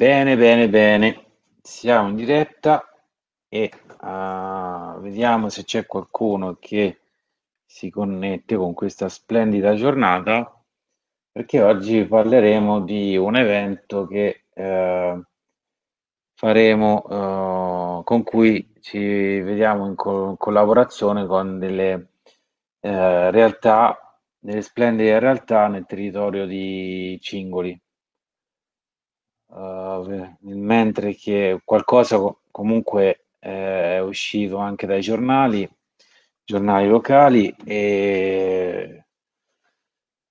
Bene, bene, bene. Siamo in diretta e uh, vediamo se c'è qualcuno che si connette con questa splendida giornata perché oggi parleremo di un evento che uh, faremo uh, con cui ci vediamo in co- collaborazione con delle eh, realtà, delle splendide realtà nel territorio di Cingoli uh, mentre che qualcosa comunque eh, è uscito anche dai giornali, giornali locali e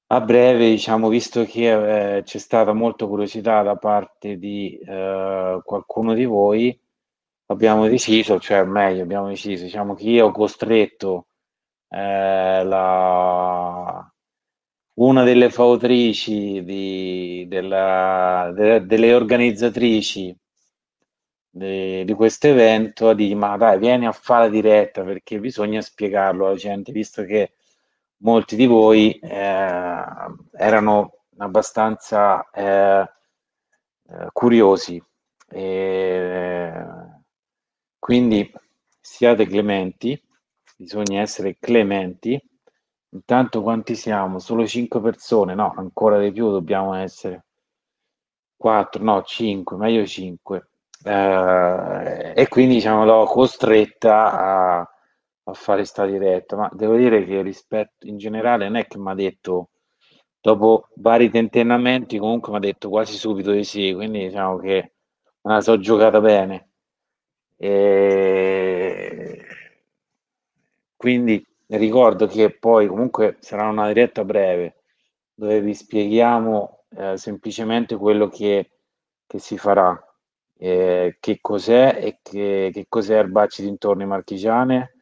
a breve, diciamo, visto che eh, c'è stata molta curiosità da parte di eh, qualcuno di voi, abbiamo deciso, cioè meglio, abbiamo deciso, diciamo che io ho costretto eh, la, una delle fautrici di, della, de, delle organizzatrici de, di questo evento di ma dai vieni a fare la diretta perché bisogna spiegarlo alla gente visto che molti di voi eh, erano abbastanza eh, curiosi e, quindi siate clementi bisogna essere clementi Intanto quanti siamo? Solo 5 persone? No, ancora di più dobbiamo essere. 4, no, 5, meglio 5. Eh, e quindi diciamo, l'ho costretta a, a fare sta diretta, ma devo dire che rispetto in generale non è che mi ha detto, dopo vari tentennamenti comunque mi ha detto quasi subito di sì, quindi diciamo che me la so giocata bene. E... Quindi ricordo che poi comunque sarà una diretta breve dove vi spieghiamo eh, semplicemente quello che, che si farà, eh, che cos'è e che, che cos'è Erbacci ai marchigiane,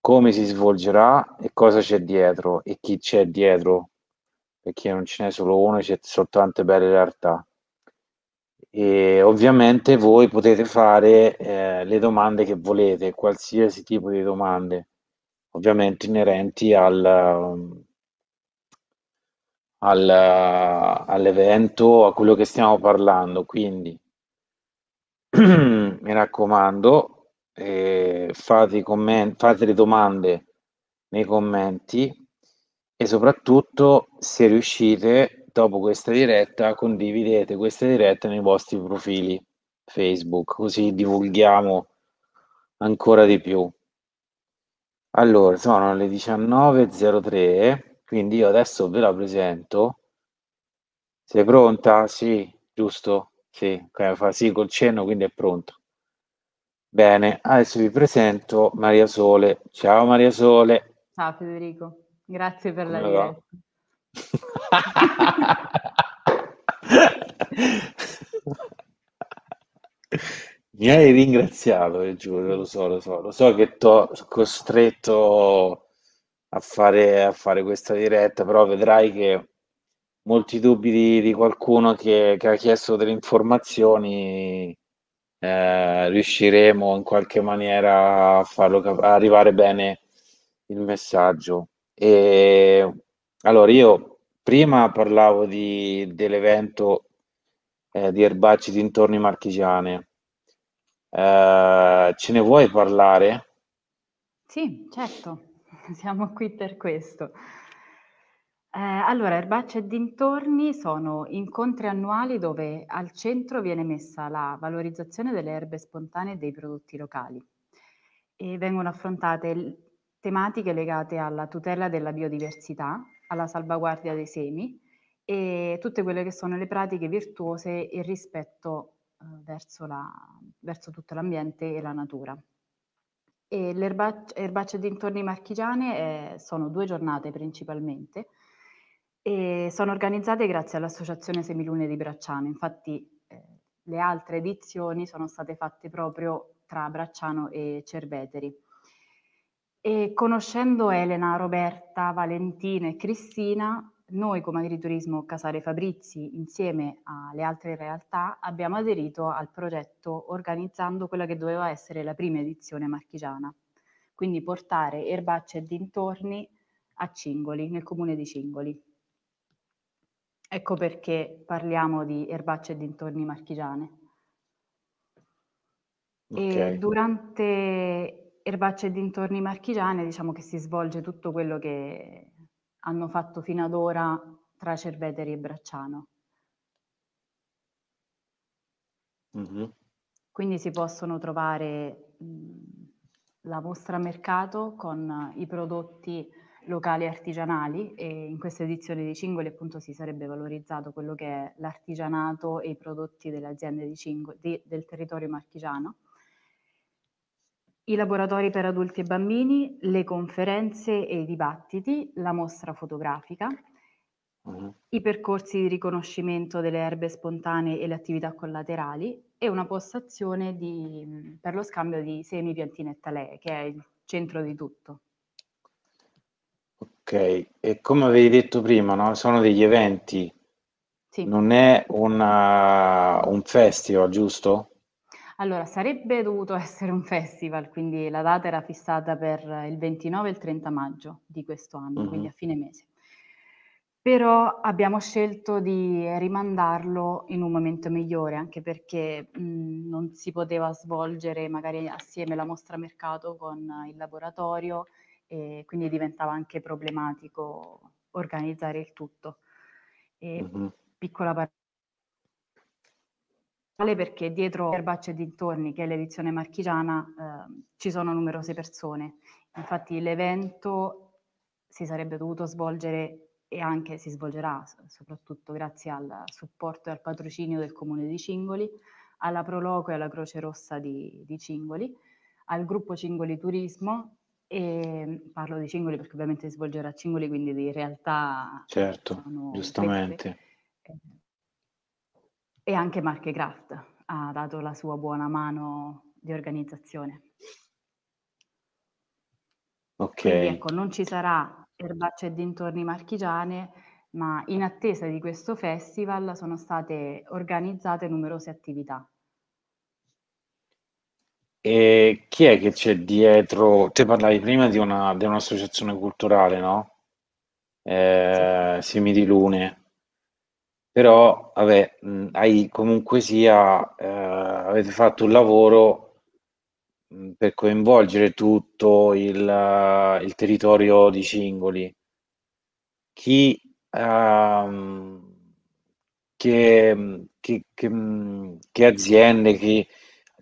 come si svolgerà e cosa c'è dietro e chi c'è dietro, perché non ce n'è solo uno, c'è soltanto tante belle realtà. E ovviamente voi potete fare eh, le domande che volete, qualsiasi tipo di domande ovviamente inerenti al, um, al, uh, all'evento a quello che stiamo parlando. Quindi mi raccomando, eh, fate, comment- fate le domande nei commenti e soprattutto se riuscite dopo questa diretta condividete questa diretta nei vostri profili Facebook così divulghiamo ancora di più. Allora, sono le 19.03, quindi io adesso ve la presento. Sei pronta? Sì, giusto? Sì, fa sì col cenno, quindi è pronto. Bene, adesso vi presento Maria Sole. Ciao Maria Sole. Ciao Federico, grazie per Come la diretta. Mi hai ringraziato, eh, giuro, lo so, lo so, lo so che t'ho costretto a fare, a fare questa diretta, però vedrai che molti dubbi di, di qualcuno che, che ha chiesto delle informazioni, eh, riusciremo in qualche maniera a farlo arrivare bene il messaggio. E, allora, io prima parlavo dell'evento eh, di erbacci dintorni marchigiane eh, ce ne vuoi parlare? Sì, certo, siamo qui per questo. Eh, allora, Erbacce e dintorni sono incontri annuali dove al centro viene messa la valorizzazione delle erbe spontanee e dei prodotti locali e vengono affrontate tematiche legate alla tutela della biodiversità, alla salvaguardia dei semi e tutte quelle che sono le pratiche virtuose e rispetto eh, verso la verso tutto l'ambiente e la natura. E erbacce, erbac- dintorni marchigiane eh, sono due giornate principalmente e sono organizzate grazie all'Associazione Semilune di Bracciano. Infatti eh, le altre edizioni sono state fatte proprio tra Bracciano e Cerveteri. E conoscendo Elena, Roberta, Valentina e Cristina, noi come Agriturismo Casale Fabrizi, insieme alle altre realtà, abbiamo aderito al progetto organizzando quella che doveva essere la prima edizione marchigiana, quindi portare erbacce e dintorni a Cingoli, nel comune di Cingoli. Ecco perché parliamo di erbacce e dintorni marchigiane. Okay. E durante erbacce e dintorni marchigiane diciamo che si svolge tutto quello che hanno fatto fino ad ora tra Cerveteri e Bracciano. Mm-hmm. Quindi si possono trovare mh, la mostra mercato con i prodotti locali artigianali e in questa edizione di Cingoli appunto si sarebbe valorizzato quello che è l'artigianato e i prodotti delle aziende di Cingo, di, del territorio marchigiano i laboratori per adulti e bambini, le conferenze e i dibattiti, la mostra fotografica, mm. i percorsi di riconoscimento delle erbe spontanee e le attività collaterali e una postazione di, per lo scambio di semi, piantine e talee, che è il centro di tutto. Ok, e come avevi detto prima, no? sono degli eventi, sì. non è una, un festival, giusto? Allora, sarebbe dovuto essere un festival, quindi la data era fissata per il 29 e il 30 maggio di questo anno, mm-hmm. quindi a fine mese. Però abbiamo scelto di rimandarlo in un momento migliore, anche perché mh, mhmm, non si poteva svolgere magari assieme la mostra mercato con il laboratorio e quindi diventava anche problematico organizzare il tutto. E, mm-hmm. Piccola parte perché dietro Erbaccio e dintorni, che è l'edizione marchigiana, eh, ci sono numerose persone. Infatti l'evento si sarebbe dovuto svolgere e anche si svolgerà, soprattutto grazie al supporto e al patrocinio del Comune di Cingoli, alla Proloco e alla Croce Rossa di, di Cingoli, al gruppo Cingoli Turismo, e mm, parlo di Cingoli perché ovviamente si svolgerà a Cingoli, quindi di realtà... Certo, giustamente. Queste e anche Marche Graft ha dato la sua buona mano di organizzazione. Ok. Quindi, ecco, non ci sarà erbacce e dintorni marchigiane, ma in attesa di questo festival sono state organizzate numerose attività. E chi è che c'è dietro? Te parlavi prima di, una, di un'associazione culturale, no? Eh, Semi di Lune però vabbè, mh, mm, hai comunque sia, eh, avete fatto un lavoro mm, per coinvolgere tutto il, eh, il, territorio di Cingoli. Chi, uh, che, che, che, che, aziende, chi,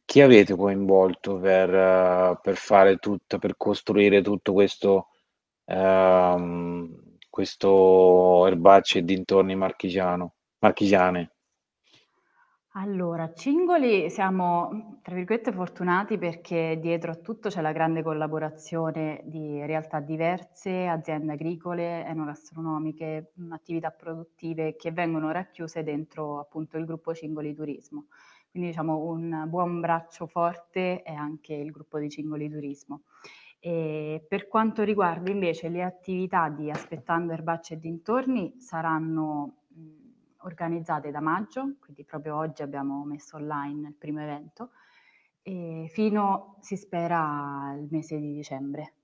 chi avete coinvolto per, eh, per, fare tutto, per costruire tutto questo, ehm, questo erbaccio e dintorni marchigiano? marchigiane? Allora, Cingoli siamo, tra virgolette, fortunati perché dietro a tutto c'è la grande collaborazione di realtà diverse, aziende agricole, enogastronomiche, attività produttive che vengono racchiuse dentro appunto il gruppo Cingoli Turismo. Quindi diciamo un buon braccio forte è anche il gruppo di Cingoli Turismo. E per quanto riguarda invece le attività di Aspettando Erbacce e dintorni, saranno organizzate da maggio, quindi proprio oggi abbiamo messo online il primo evento, fino, si spera, al mese di dicembre.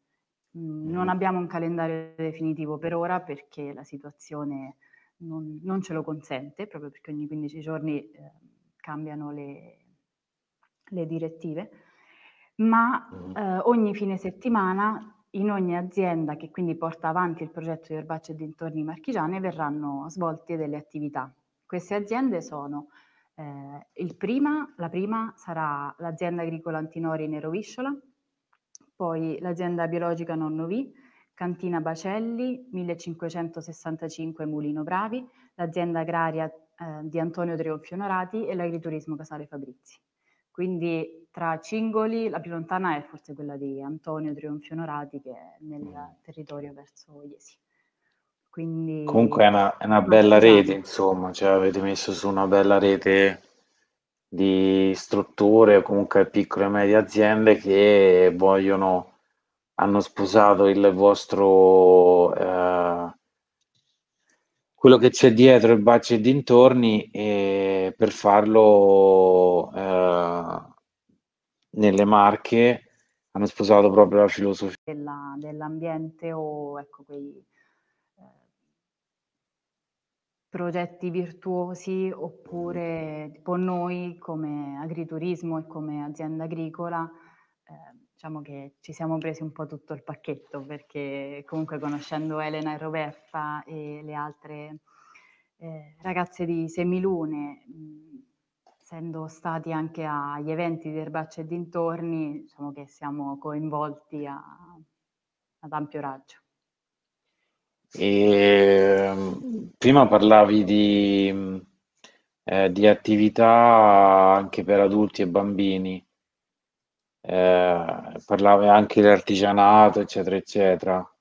Mm, non mm. abbiamo un calendario definitivo per ora perché la situazione non, non ce lo consente, proprio perché ogni 15 giorni eh, cambiano le, le direttive, ma mm. eh, ogni fine settimana in ogni azienda che quindi porta avanti il progetto di erbacce e dintorni marchigiane verranno svolte delle attività. Queste aziende sono, eh, prima, la prima sarà l'azienda agricola Antinori Nero Erovisciola, poi l'azienda biologica Nonno V, Cantina Bacelli, 1565 Mulino Bravi, l'azienda agraria eh, di Antonio Trionfio Norati e l'agriturismo Casale Fabrizi. Quindi tra Cingoli, la più lontana è forse quella di Antonio Trionfio Norati che è nel mm. territorio verso Iesi. Quindi, Comunque è una, è una bella rete, insomma, cioè avete messo su una bella rete di strutture comunque piccole e medie aziende che vogliono, hanno sposato il vostro, eh, quello che c'è dietro il bacio e dintorni e per farlo eh, nelle Marche hanno sposato proprio la filosofia della, dell'ambiente o ecco quei eh, progetti virtuosi oppure tipo noi come agriturismo e come azienda agricola eh, diciamo che ci siamo presi un po' tutto il pacchetto perché comunque conoscendo Elena e Roberta e le altre eh, ragazze di Semilune mh, essendo stati anche agli eventi di Erbaccia e dintorni, diciamo che siamo coinvolti a, ad ampio raggio. E, ehm, prima parlavi di, eh, di, attività anche per adulti e bambini, eh, parlavi anche di artigianato, eccetera, eccetera,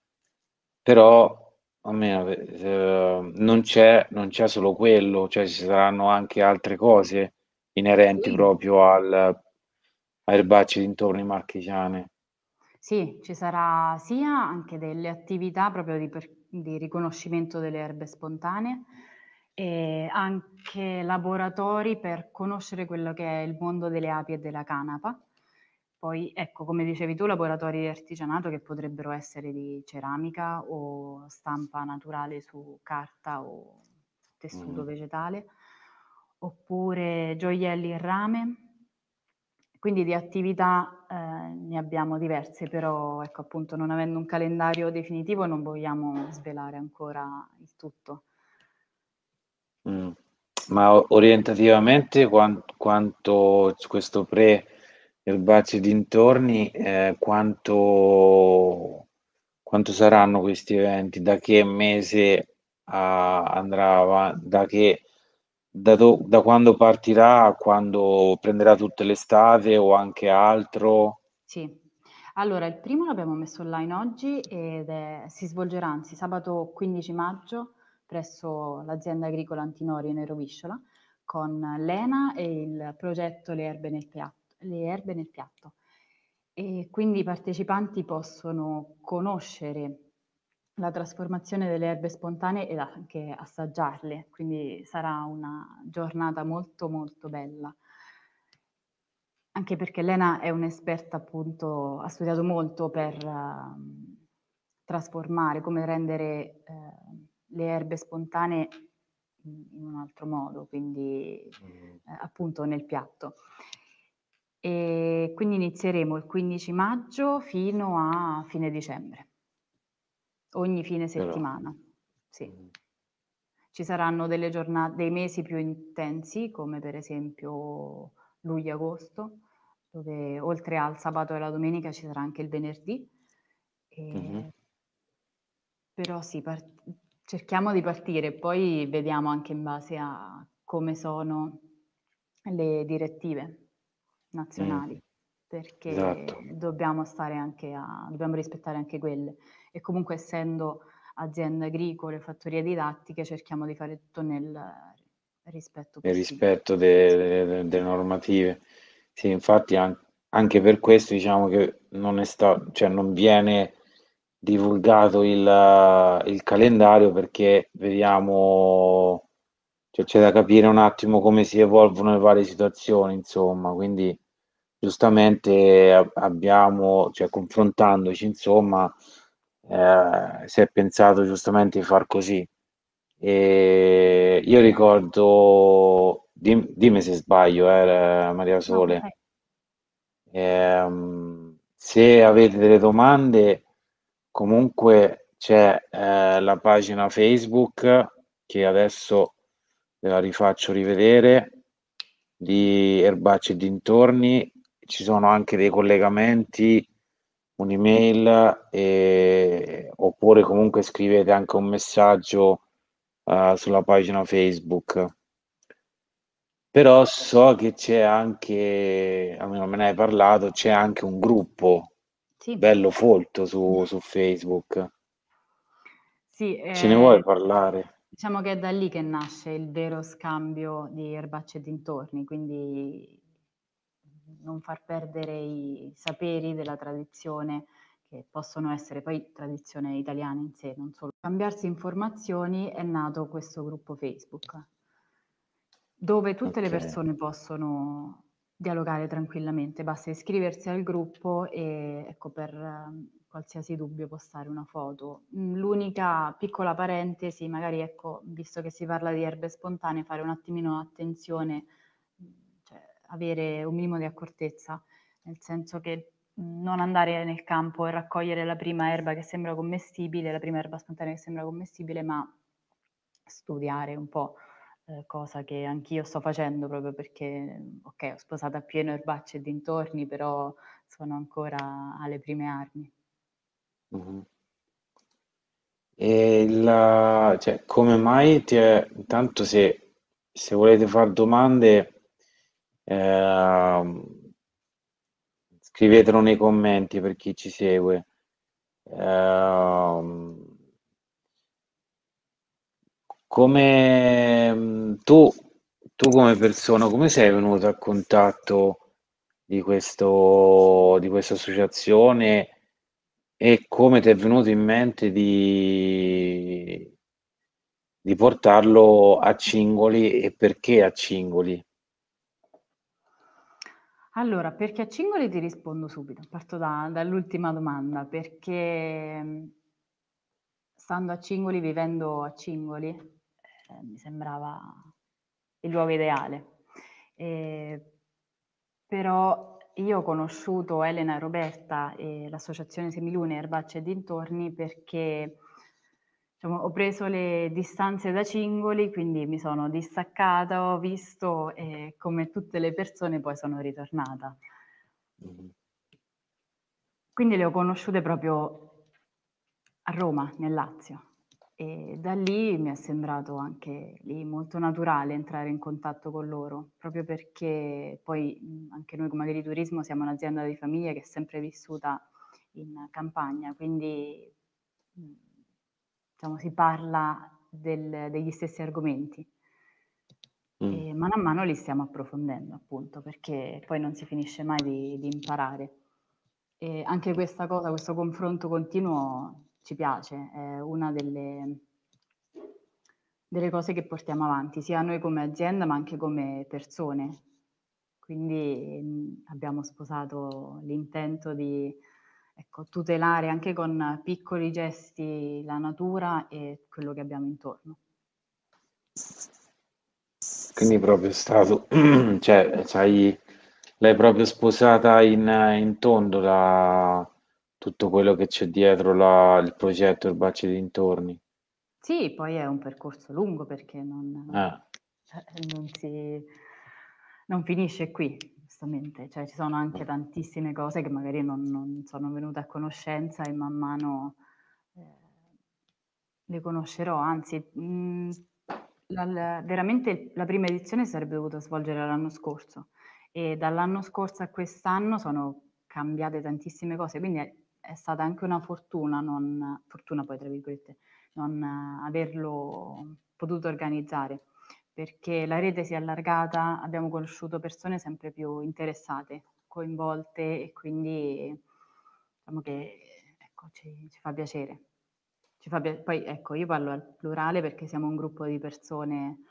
però Meno, eh, non, c'è, non, c'è, solo quello, cioè ci saranno anche altre cose inerenti sì. proprio al, a erbacce dintorni marchigiane. Sì, ci sarà sia anche delle attività proprio di, per, di riconoscimento delle erbe spontanee e anche laboratori per conoscere quello che è il mondo delle api e della canapa. Poi, ecco, come dicevi tu, laboratori di artigianato che potrebbero essere di ceramica o stampa naturale su carta o tessuto mm. vegetale oppure gioielli in rame. Quindi di attività eh, ne abbiamo diverse, però ecco appunto non avendo un calendario definitivo non vogliamo svelare ancora il tutto. Mm. Ma orientativamente quanto, quanto questo pre erbacei dintorni, eh, quanto, quanto saranno questi eventi? Da che mese a, ah, andrà avanti? Da che da, do, da quando partirà a quando prenderà tutte l'estate o anche altro? Sì. Allora, il primo l'abbiamo messo online oggi ed è, si svolgerà anzi sabato 15 maggio presso l'azienda agricola Antinori in Rovisciola con l'ENA e il progetto Le Erbe nel Piatto. Le Erbe nel Piatto. E quindi i partecipanti possono conoscere la trasformazione delle erbe spontanee ed anche assaggiarle, quindi sarà una giornata molto molto bella. Anche perché Elena è un'esperta appunto, ha studiato molto per uh, trasformare, come rendere uh, le erbe spontanee in un altro modo, quindi mm. uh, appunto nel piatto. E quindi inizieremo il 15 maggio fino a fine dicembre ogni fine settimana. Sì. Mm-hmm. Ci saranno delle giornate, dei mesi più intensi, come per esempio luglio agosto, dove oltre al sabato e alla domenica ci sarà anche il venerdì. E... Mm-hmm. Però sì, part- cerchiamo di partire, poi vediamo anche in base a come sono le direttive nazionali, mm. perché esatto. dobbiamo, anche a, dobbiamo rispettare anche quelle e comunque essendo aziende agricole, fattorie didattiche, cerchiamo di fare tutto nel rispetto, rispetto delle de, de normative. Sì, infatti anche per questo diciamo che non, sta- cioè, non viene divulgato il, il, calendario perché vediamo, cioè, c'è da capire un attimo come si evolvono le varie situazioni, insomma, quindi giustamente abbiamo, cioè confrontandoci, insomma, eh, si è pensato giustamente di far così. E io ricordo, dim, dimmi se sbaglio, eh, Maria Sole, okay. eh, se avete delle domande, comunque c'è eh, la pagina Facebook che adesso ve la rifaccio rivedere di Erbacce e dintorni, ci sono anche dei collegamenti un'email e, oppure comunque scrivete anche un messaggio uh, sulla pagina Facebook. Però so che c'è anche, almeno me ne hai parlato, c'è anche un gruppo sì. bello folto su, mm. su Facebook. Sì, eh, Ce ne vuoi eh, parlare? Diciamo che è da lì che nasce il vero scambio di erbacce e dintorni, quindi non far perdere i saperi della tradizione che possono essere poi tradizione italiana in sé, non solo. Cambiarsi informazioni è nato questo gruppo Facebook, dove tutte okay. le persone possono dialogare tranquillamente, basta iscriversi al gruppo e ecco, per ehm, qualsiasi dubbio postare una foto. Mm, l'unica piccola parentesi, magari ecco, visto che si parla di erbe spontanee, fare un attimino attenzione avere un minimo di accortezza, nel senso che mhmm, non andare nel campo e raccogliere la prima erba che sembra commestibile, la prima erba spontanea che sembra commestibile, ma studiare un po', eh, cosa che anch'io sto facendo proprio perché, ok, ho sposato appieno erbacce e dintorni, però sono ancora alle prime armi. Mm-hmm. E la, cioè, come mai ti è, intanto se, se volete fare domande Ehm, scrivetelo nei commenti per chi ci segue. Eh, come tu, tu come persona, come sei venuto a contatto di, questo, di questa associazione? e come ti è venuto in mente di, di, portarlo a Cingoli e perché a Cingoli? Allora, perché a Cingoli ti rispondo subito, parto da- dall'ultima domanda, perché mm, stando a Cingoli, vivendo a Cingoli, eh, mi sembrava il luogo ideale. Eh, però io ho conosciuto Elena e Roberta e l'associazione Semilune Erbacce e dintorni perché diciamo, ho preso le distanze da Cingoli, quindi mi sono distaccata, ho visto e come tutte le persone poi sono ritornata. Mm-hmm. Quindi le ho conosciute proprio a Roma, nel Lazio. E da lì mi è sembrato anche lì molto naturale entrare in contatto con loro, proprio perché poi anche noi come agriturismo siamo un'azienda di famiglia che è sempre vissuta in campagna, quindi diciamo, si parla del, degli stessi argomenti. Mm. E mano a mano li stiamo approfondendo, appunto, perché poi non si finisce mai di, di imparare. E anche questa cosa, questo confronto continuo ci piace, è una delle, delle cose che portiamo avanti, sia noi come azienda ma anche come persone. Quindi mm, abbiamo sposato l'intento di ecco, tutelare anche con piccoli gesti la natura e quello che abbiamo intorno. Quindi proprio è stato, cioè, sai, l'hai proprio sposata in, in tondo la, tutto quello che c'è dietro la, il progetto Erbacce dintorni. Sì, poi è un percorso lungo perché non, ah. Eh, non, si, non finisce qui giustamente, cioè ci sono anche tantissime cose che magari non, non sono venute a conoscenza e man mano eh, le conoscerò, anzi mh, la, la, veramente la prima edizione sarebbe dovuta svolgere l'anno scorso e dall'anno scorso a quest'anno sono cambiate tantissime cose, quindi è, è stata anche una fortuna, non, fortuna poi tra virgolette, non averlo potuto organizzare perché la rete si è allargata, abbiamo conosciuto persone sempre più interessate, coinvolte e quindi diciamo che ecco, ci, ci, fa piacere. Ci fa pi- poi ecco, io parlo al plurale perché siamo un gruppo di persone.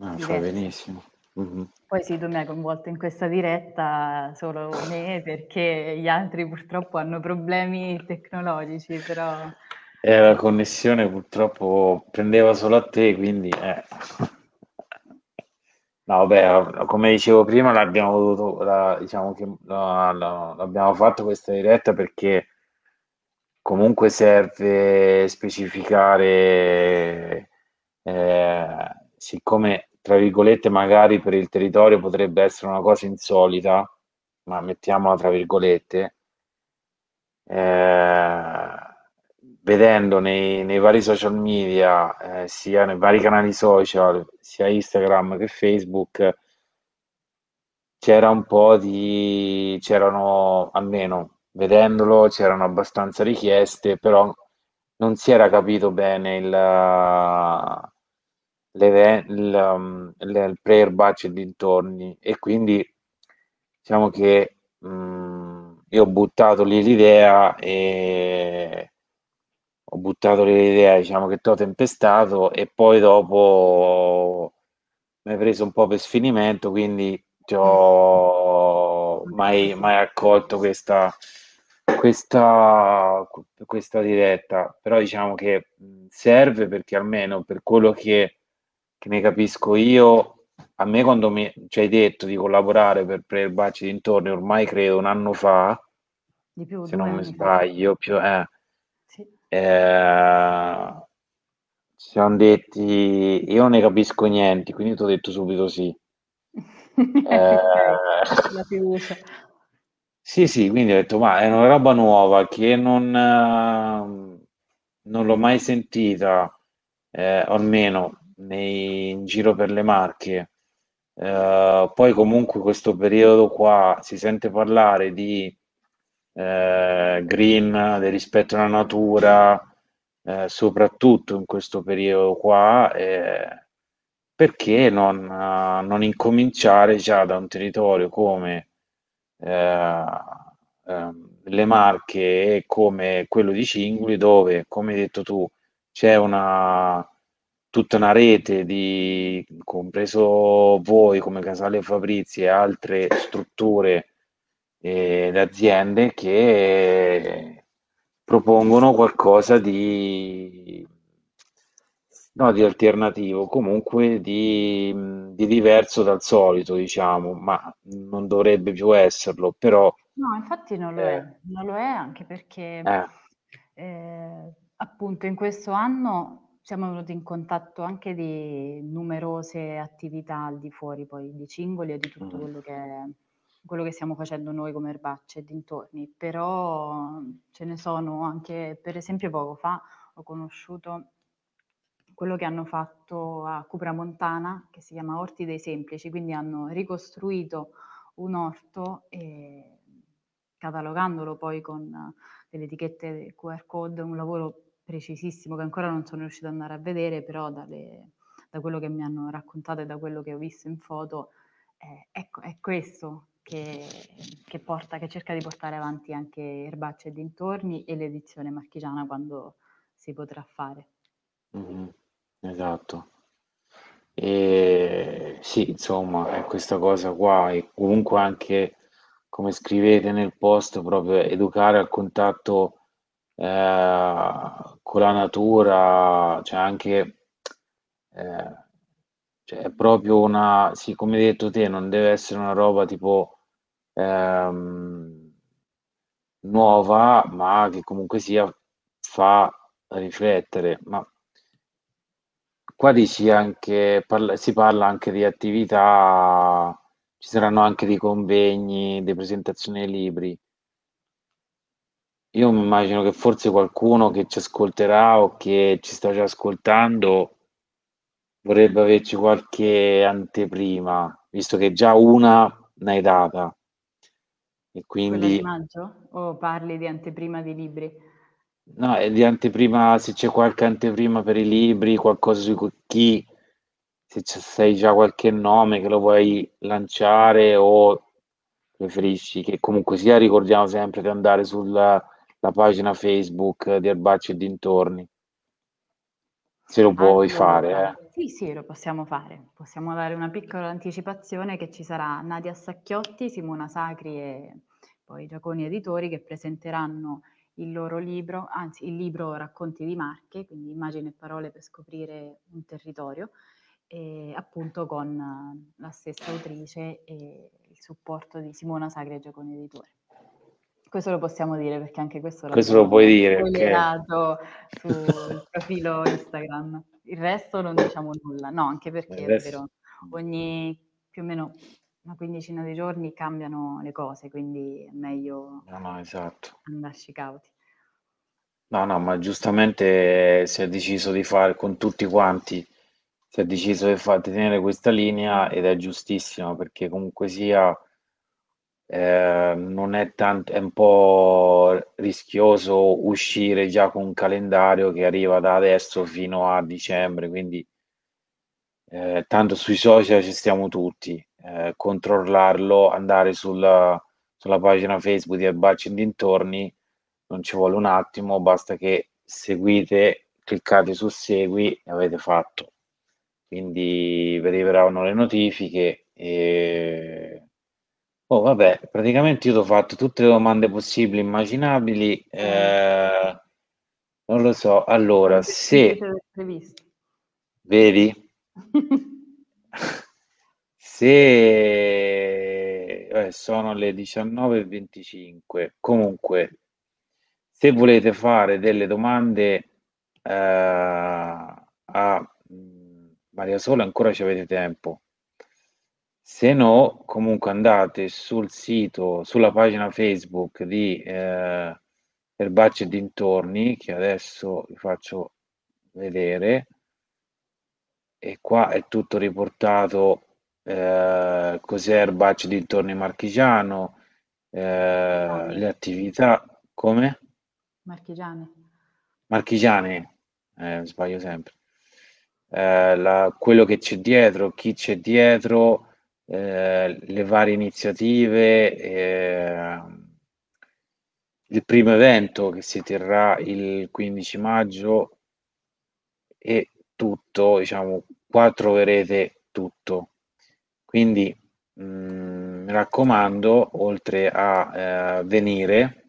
Ah, fa benissimo. Mm-hmm. Poi sì, tu mi hai coinvolto in questa diretta solo me perché gli altri purtroppo hanno problemi tecnologici, però... Eh, la connessione purtroppo prendeva solo a te, quindi... Eh. No, beh, come dicevo prima, l'abbiamo, dovuto, la, diciamo che, la, la, l'abbiamo fatto questa diretta perché comunque serve specificare, eh, siccome tra virgolette magari per il territorio potrebbe essere una cosa insolita, ma mettiamola tra virgolette, eh, vedendo nei, nei, vari social media, eh, sia nei vari canali social, sia Instagram che Facebook, c'era un po' di... c'erano, almeno vedendolo, c'erano abbastanza richieste, però non si era capito bene il, il, um, il, il prayer batch dintorni e quindi diciamo che mh, mm, io ho buttato lì l'idea e ho buttato l'idea, diciamo che ti ho tempestato e poi dopo mi hai preso un po' per sfinimento, quindi ti ho mai, mai accolto questa, questa, questa diretta, però diciamo che serve perché almeno per quello che, che ne capisco io, a me quando mi ci hai detto di collaborare per Prayer Baci dintorni, ormai credo un anno fa, più, se non mi sbaglio, più, eh, eh, ci siamo detti, io non ne capisco niente, quindi ti ho detto subito sì. eh, La fiducia. Sì, sì, quindi ho detto, ma è una roba nuova che non, non l'ho mai sentita, eh, almeno nei, in giro per le Marche. Eh, poi comunque questo periodo qua si sente parlare di eh, green, del rispetto alla natura, eh, soprattutto in questo periodo qua, eh, perché non, eh, non, incominciare già da un territorio come eh, ehm, le Marche e come quello di Cinguli, dove, come hai detto tu, c'è una tutta una rete di, compreso voi come Casale Fabrizi e altre strutture ed aziende che propongono qualcosa di, no, di alternativo, comunque di, di, diverso dal solito, diciamo, ma non dovrebbe più esserlo, però... No, infatti non lo eh, è, non lo è anche perché eh. Eh, appunto in questo anno siamo venuti in contatto anche di numerose attività al di fuori poi di Cingoli e di tutto mm. quello che... È quello che stiamo facendo noi come erbacce e dintorni, però mhmm, ce ne sono anche, per esempio poco fa ho conosciuto quello che hanno fatto a Cupra Montana, che si chiama Orti dei Semplici, quindi hanno ricostruito un orto e mhmm, catalogandolo poi con delle etichette QR code, un lavoro precisissimo che ancora non sono riuscita ad andare a vedere, però dalle, da quello che mi hanno raccontato e da quello che ho visto in foto, eh, ecco, è questo che, che, porta, che cerca di portare avanti anche Erbacce e dintorni e l'edizione marchigiana quando si potrà fare. Mm, esatto. E sì, insomma, è eh, questa cosa qua e comunque anche come scrivete nel post proprio educare al contatto eh, con la natura, cioè anche eh, cioè è proprio una, sì, come hai detto te, non deve essere una roba tipo ehm, nuova, ma che comunque sia fa riflettere. Ma qua dici anche, parla, si parla anche di attività, ci saranno anche dei convegni, di presentazioni dei libri. Io mi immagino che forse qualcuno che ci ascolterà o che ci sta già ascoltando vorrebbe averci qualche anteprima, visto che già una ne hai data. E Quello di maggio? O parli di anteprima di libri? no, e di anteprima, se c'è qualche anteprima per i libri, qualcosa su chi, se c'è, sei già qualche nome che lo vuoi lanciare o preferisci che comunque sia, ricordiamo sempre di andare sulla la pagina Facebook di Erbacci e dintorni, se lo puoi fare, eh. Sì, sì, lo possiamo fare. Possiamo dare una piccola anticipazione che ci sarà Nadia Sacchiotti, Simona Sacri e poi Giaconi Editori che presenteranno il loro libro, anzi il libro Racconti di Marche, quindi immagini e parole per scoprire un territorio, e appunto con eh, la stessa autrice e il supporto di Simona Sacri e Giaconi Editore. Questo lo possiamo dire perché anche questo, questo lo puoi dire perché... sul profilo Instagram il resto non diciamo nulla, no, anche perché adesso... è vero, mm. ogni più o meno una quindicina di giorni cambiano le cose, quindi è meglio no, no, esatto. andarci cauti. No, no, ma giustamente si è deciso di fare con tutti quanti, si è deciso di, far, di tenere questa linea ed è giustissima perché comunque sia eh, non è tanto, è un po' rischioso uscire già con un calendario che arriva da adesso fino a dicembre, quindi eh, tanto sui social ci stiamo tutti, eh, controllarlo, andare sulla, sulla pagina Facebook di Albaci dintorni, non ci vuole un attimo, basta che seguite, cliccate su segui e avete fatto. Quindi vi arriveranno le notifiche e Oh vabbè, praticamente io ti ho fatto tutte le domande possibili, immaginabili. Eh. eh, non lo so. Allora, se previsto. vedi, se eh, sono le 19.25, comunque, se volete fare delle domande eh, a mm, Maria Sola, ancora ci avete tempo. Se no, comunque andate sul sito, sulla pagina Facebook di eh, Erbacce e dintorni, che adesso vi faccio vedere. E qua è tutto riportato eh, cos'è Erbacce dintorni marchigiano, eh, le attività, come? Marchigiane. Marchigiane, eh, sbaglio sempre. Eh, la, quello che c'è dietro, chi c'è dietro, eh, le varie iniziative, eh, il primo evento che si terrà il 15 maggio e tutto, diciamo, qua troverete tutto. Quindi mh, mm, mi raccomando, oltre a eh, venire,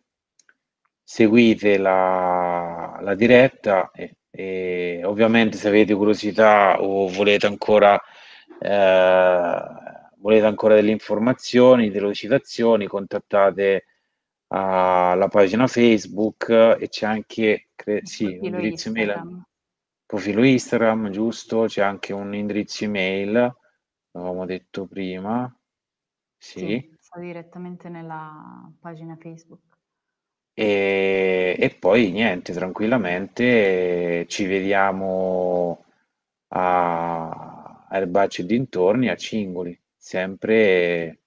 seguite la, la diretta e, e, ovviamente se avete curiosità o volete ancora eh, volete ancora delle informazioni, delle citazioni, contattate uh, la pagina Facebook e c'è anche cre- sì, un indirizzo email, profilo Instagram, giusto, c'è anche un indirizzo email, l'avevamo detto prima, sì. sì sta direttamente nella pagina Facebook. E, e, poi niente, tranquillamente ci vediamo a, Erbacci e dintorni a Cingoli sempre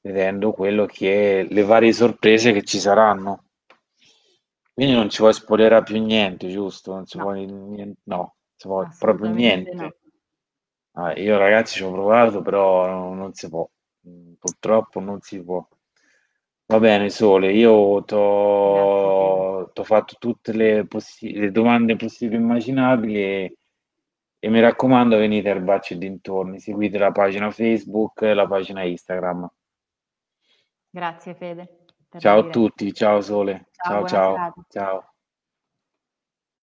vedendo quello che è le varie sorprese che ci saranno. Quindi non ci vuoi spoilerare più niente, giusto? Non si no. vuole niente, no, si vuole proprio niente. No. Ah, io ragazzi ci ho provato, però non, non si può. Purtroppo non si può. Va bene, Sole, io ti ho fatto tutte le, possi- le domande possibili e immaginabili e mi raccomando, venite a Erbacci e dintorni, seguite la pagina Facebook e la pagina Instagram. Grazie Fede. Ciao dire. a tutti, ciao Sole, ciao. ciao.